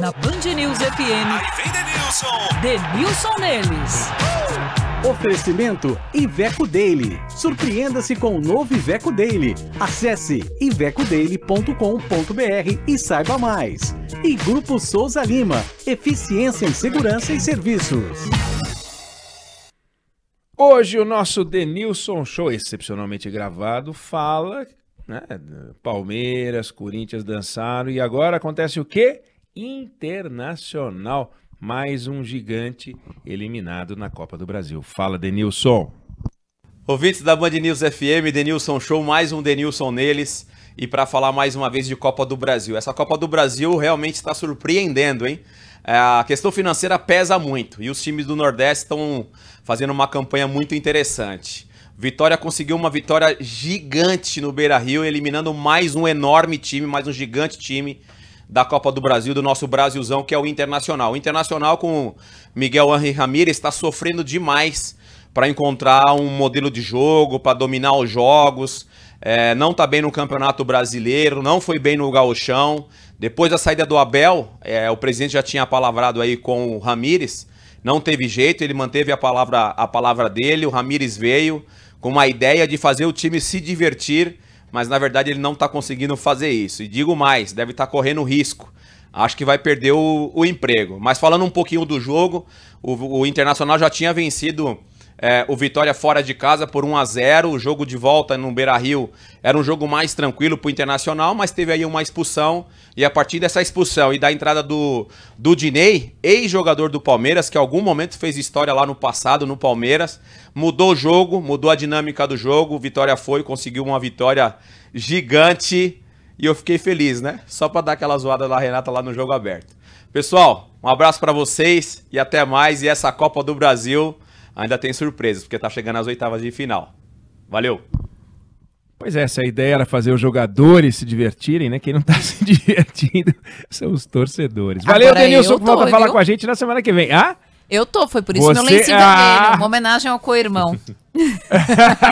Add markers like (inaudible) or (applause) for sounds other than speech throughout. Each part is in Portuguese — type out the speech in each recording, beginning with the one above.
Na Band News FM. Aí vem Denilson. Denilson Neles. Oferecimento Iveco Daily. Surpreenda-se com o novo Iveco Daily. Acesse ivecodaily.com.br e saiba mais. E Grupo Souza Lima. Eficiência em Segurança e Serviços. Hoje o nosso Denilson Show, excepcionalmente gravado, fala né? Palmeiras, Corinthians dançaram. E agora acontece o quê? Internacional. Mais um gigante eliminado na Copa do Brasil. Fala, Denilson. Ouvintes da Band News FM, Denilson Show, mais um Denilson neles. E para falar mais uma vez de Copa do Brasil. Essa Copa do Brasil realmente está surpreendendo, hein? É, a questão financeira pesa muito e os times do Nordeste estão fazendo uma campanha muito interessante. Vitória conseguiu uma vitória gigante no Beira Rio, eliminando mais um enorme time, mais um gigante time da Copa do Brasil, do nosso Brasilzão, que é o Internacional. O Internacional com Miguel Henri Ramirez está sofrendo demais para encontrar um modelo de jogo, para dominar os jogos. É, não está bem no Campeonato Brasileiro, não foi bem no Gauchão. Depois da saída do Abel, é, o presidente já tinha palavrado aí com o Ramires. Não teve jeito, ele manteve a palavra, a palavra dele, o Ramires veio com a ideia de fazer o time se divertir, mas na verdade ele não está conseguindo fazer isso. E digo mais, deve estar tá correndo risco. Acho que vai perder o, o, emprego. Mas falando um pouquinho do jogo, o, o Internacional já tinha vencido é, o Vitória fora de casa por 1 a 0 O jogo de volta no Beira Rio era um jogo mais tranquilo para o Internacional, mas teve aí uma expulsão. E a partir dessa expulsão e da entrada do, do Dinei, ex-jogador do Palmeiras, que em algum momento fez história lá no passado, no Palmeiras, mudou o jogo, mudou a dinâmica do jogo. Vitória foi, conseguiu uma vitória gigante. E eu fiquei feliz, né? Só para dar aquela zoada da Renata lá no jogo aberto. Pessoal, um abraço para vocês e até mais. E essa Copa do Brasil ainda tem surpresas, porque tá chegando às oitavas de final. Valeu! Pois é, essa ideia era fazer os jogadores se divertirem, né? Quem não tá (laughs) se divertindo são os torcedores. Valeu, Agora Denilson, que volta a falar com a gente na semana que vem. Ah? Eu tô, foi por isso Você... meu lencinho ah... vermelho, uma homenagem ao co-irmão. (laughs)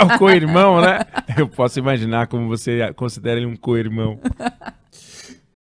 o co-irmão, né? Eu posso imaginar como você considera ele um co-irmão. (laughs)